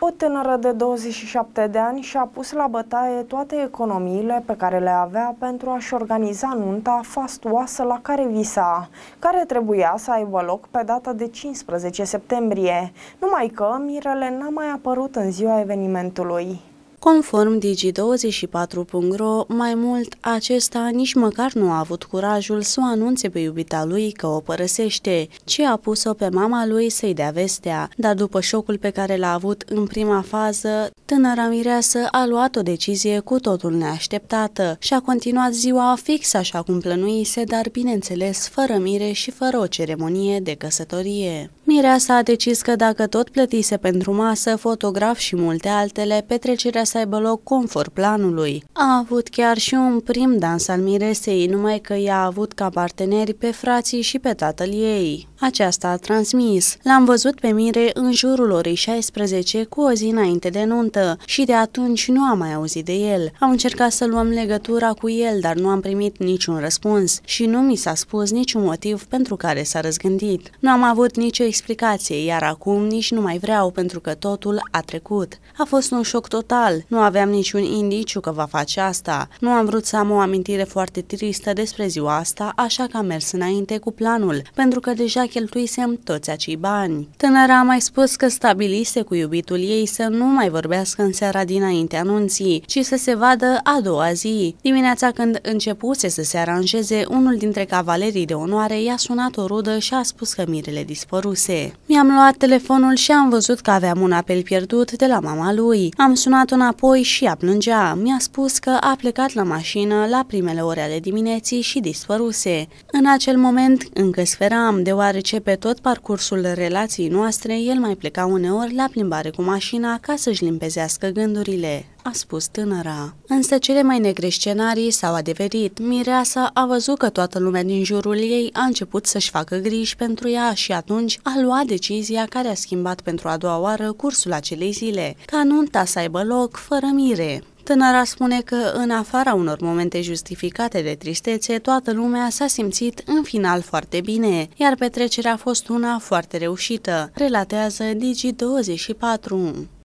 O tânără de 27 de ani și-a pus la bătaie toate economiile pe care le avea pentru a-și organiza nunta fastoasă la care visa, care trebuia să aibă loc pe data de 15 septembrie, numai că Mirele n-a mai apărut în ziua evenimentului. Conform Digi24.ro, mai mult, acesta nici măcar nu a avut curajul să o anunțe pe iubita lui că o părăsește, ci a pus-o pe mama lui să-i dea vestea. Dar după șocul pe care l-a avut în prima fază, tânăra mireasă a luat o decizie cu totul neașteptată și a continuat ziua fix așa cum plănuise, dar bineînțeles fără mire și fără o ceremonie de căsătorie. Mireasa a decis că dacă tot plătise pentru masă, fotograf și multe altele, petrecerea să aibă loc conform planului. A avut chiar și un prim dans al Miresei, numai că i-a avut ca parteneri pe frații și pe tatăl ei. Aceasta a transmis. L-am văzut pe Mire în jurul orei 16 cu o zi înainte de nuntă și de atunci nu am mai auzit de el. Am încercat să luăm legătura cu el, dar nu am primit niciun răspuns și nu mi s-a spus niciun motiv pentru care s-a răzgândit. Nu am avut nicio explicație, iar acum nici nu mai vreau pentru că totul a trecut. A fost un șoc total, nu aveam niciun indiciu că va face asta. Nu am vrut să am o amintire foarte tristă despre ziua asta, așa că am mers înainte cu planul, pentru că deja cheltuisem toți acei bani. Tânăra a mai spus că stabilise cu iubitul ei să nu mai vorbească în seara dinainte anunții, ci să se vadă a doua zi. Dimineața când începuse să se aranjeze, unul dintre cavalerii de onoare i-a sunat o rudă și a spus că mirele dispăruse. ASE. Mi-am luat telefonul și am văzut că aveam un apel pierdut de la mama lui. Am sunat înapoi și a plângea. Mi-a spus că a plecat la mașină la primele ore ale dimineții și dispăruse. În acel moment încă speram, deoarece pe tot parcursul relației noastre el mai pleca uneori la plimbare cu mașina ca să-și limpezească gândurile a spus tânăra. Însă cele mai negre scenarii s-au adeverit. Mireasa a văzut că toată lumea din jurul ei a început să-și facă griji pentru ea și atunci a luat decizia care a schimbat pentru a doua oară cursul acelei zile, ca nunta să aibă loc fără mire. Tânăra spune că, în afara unor momente justificate de tristețe, toată lumea s-a simțit în final foarte bine, iar petrecerea a fost una foarte reușită, relatează Digi24.